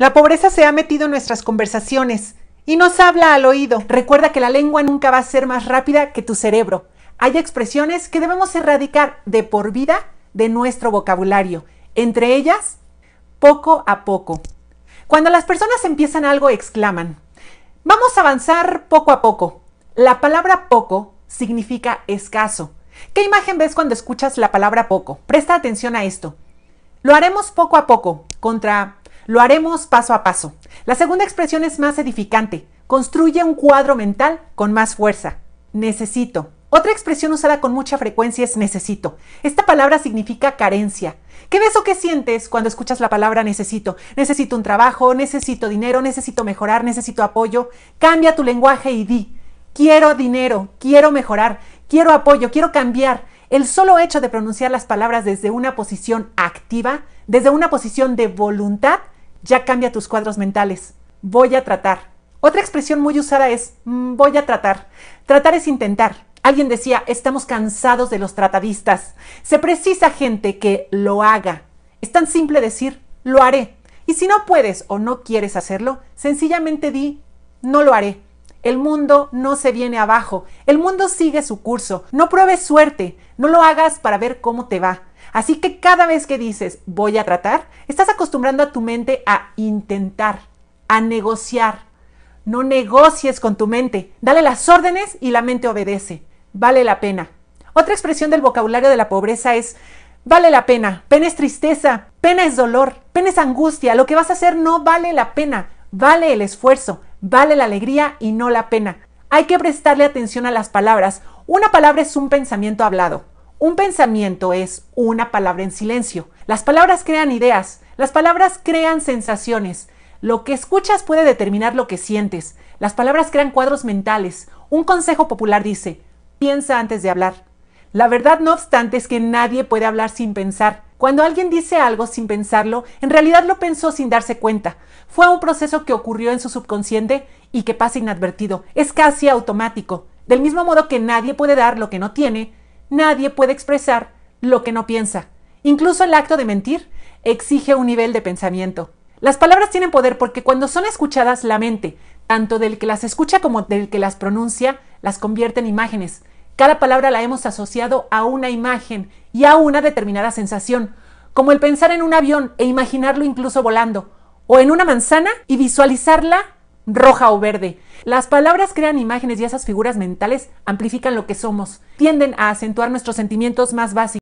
La pobreza se ha metido en nuestras conversaciones y nos habla al oído. Recuerda que la lengua nunca va a ser más rápida que tu cerebro. Hay expresiones que debemos erradicar de por vida de nuestro vocabulario, entre ellas poco a poco. Cuando las personas empiezan algo, exclaman, vamos a avanzar poco a poco. La palabra poco significa escaso. ¿Qué imagen ves cuando escuchas la palabra poco? Presta atención a esto. Lo haremos poco a poco contra lo haremos paso a paso. La segunda expresión es más edificante. Construye un cuadro mental con más fuerza. Necesito. Otra expresión usada con mucha frecuencia es necesito. Esta palabra significa carencia. ¿Qué ves o qué sientes cuando escuchas la palabra necesito? Necesito un trabajo, necesito dinero, necesito mejorar, necesito apoyo. Cambia tu lenguaje y di, quiero dinero, quiero mejorar, quiero apoyo, quiero cambiar. El solo hecho de pronunciar las palabras desde una posición activa, desde una posición de voluntad, ya cambia tus cuadros mentales. Voy a tratar. Otra expresión muy usada es mm, voy a tratar. Tratar es intentar. Alguien decía, estamos cansados de los tratadistas. Se precisa gente que lo haga. Es tan simple decir, lo haré. Y si no puedes o no quieres hacerlo, sencillamente di, no lo haré. El mundo no se viene abajo, el mundo sigue su curso. No pruebes suerte, no lo hagas para ver cómo te va. Así que cada vez que dices voy a tratar, estás acostumbrando a tu mente a intentar, a negociar. No negocies con tu mente, dale las órdenes y la mente obedece. Vale la pena. Otra expresión del vocabulario de la pobreza es vale la pena, pena es tristeza, pena es dolor, pena es angustia, lo que vas a hacer no vale la pena, vale el esfuerzo, vale la alegría y no la pena. Hay que prestarle atención a las palabras. Una palabra es un pensamiento hablado. Un pensamiento es una palabra en silencio. Las palabras crean ideas, las palabras crean sensaciones. Lo que escuchas puede determinar lo que sientes. Las palabras crean cuadros mentales. Un consejo popular dice, piensa antes de hablar. La verdad, no obstante, es que nadie puede hablar sin pensar. Cuando alguien dice algo sin pensarlo, en realidad lo pensó sin darse cuenta. Fue un proceso que ocurrió en su subconsciente y que pasa inadvertido. Es casi automático. Del mismo modo que nadie puede dar lo que no tiene, Nadie puede expresar lo que no piensa. Incluso el acto de mentir exige un nivel de pensamiento. Las palabras tienen poder porque cuando son escuchadas, la mente, tanto del que las escucha como del que las pronuncia, las convierte en imágenes. Cada palabra la hemos asociado a una imagen y a una determinada sensación, como el pensar en un avión e imaginarlo incluso volando, o en una manzana y visualizarla roja o verde. Las palabras crean imágenes y esas figuras mentales amplifican lo que somos, tienden a acentuar nuestros sentimientos más básicos.